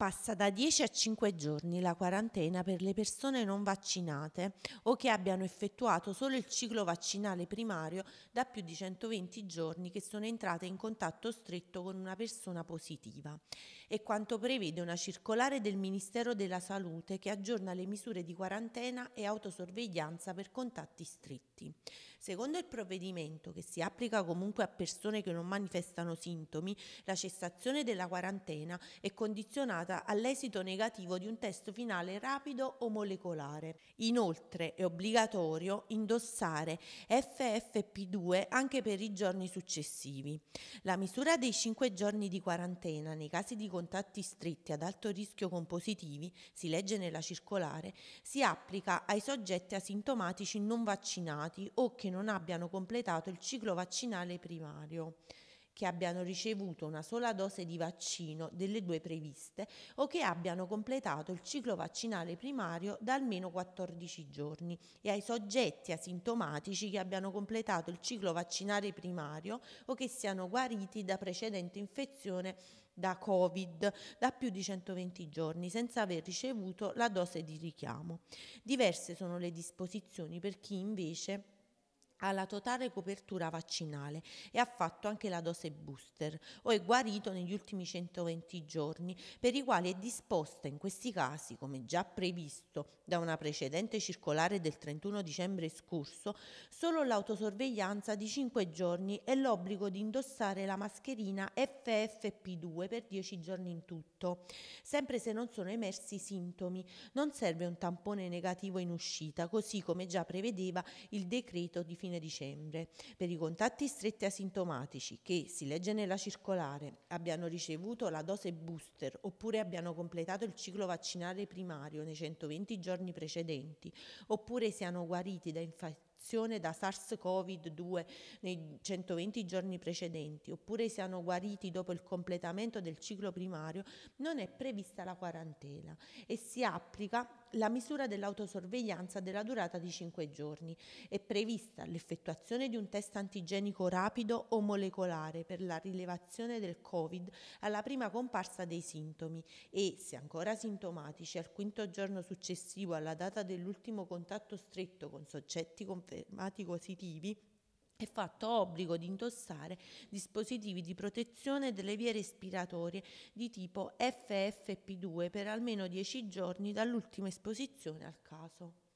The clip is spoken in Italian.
Passa da 10 a 5 giorni la quarantena per le persone non vaccinate o che abbiano effettuato solo il ciclo vaccinale primario da più di 120 giorni che sono entrate in contatto stretto con una persona positiva. E quanto prevede una circolare del Ministero della Salute che aggiorna le misure di quarantena e autosorveglianza per contatti stretti. Secondo il provvedimento, che si applica comunque a persone che non manifestano sintomi, la cessazione della quarantena è condizionata determinata all'esito negativo di un test finale rapido o molecolare. Inoltre è obbligatorio indossare FFP2 anche per i giorni successivi. La misura dei 5 giorni di quarantena nei casi di contatti stretti ad alto rischio con positivi, si legge nella circolare, si applica ai soggetti asintomatici non vaccinati o che non abbiano completato il ciclo vaccinale primario che abbiano ricevuto una sola dose di vaccino delle due previste o che abbiano completato il ciclo vaccinale primario da almeno 14 giorni e ai soggetti asintomatici che abbiano completato il ciclo vaccinale primario o che siano guariti da precedente infezione da Covid da più di 120 giorni senza aver ricevuto la dose di richiamo. Diverse sono le disposizioni per chi invece ha la totale copertura vaccinale e ha fatto anche la dose booster o è guarito negli ultimi 120 giorni, per i quali è disposta in questi casi, come già previsto da una precedente circolare del 31 dicembre scorso, solo l'autosorveglianza di 5 giorni e l'obbligo di indossare la mascherina FFP2 per 10 giorni in tutto, sempre se non sono emersi sintomi. Non serve un tampone negativo in uscita, così come già prevedeva il decreto di finanziamento fine dicembre per i contatti stretti asintomatici che, si legge nella circolare, abbiano ricevuto la dose booster oppure abbiano completato il ciclo vaccinale primario nei 120 giorni precedenti oppure siano guariti da infezioni infezione da SARS-CoV-2 nei 120 giorni precedenti oppure siano guariti dopo il completamento del ciclo primario, non è prevista la quarantena e si applica la misura dell'autosorveglianza della durata di 5 giorni. È prevista l'effettuazione di un test antigenico rapido o molecolare per la rilevazione del Covid alla prima comparsa dei sintomi e, se ancora sintomatici, al quinto giorno successivo alla data dell'ultimo contatto stretto con soggetti confinati positivi è fatto obbligo di indossare dispositivi di protezione delle vie respiratorie di tipo FFP2 per almeno 10 giorni dall'ultima esposizione al caso.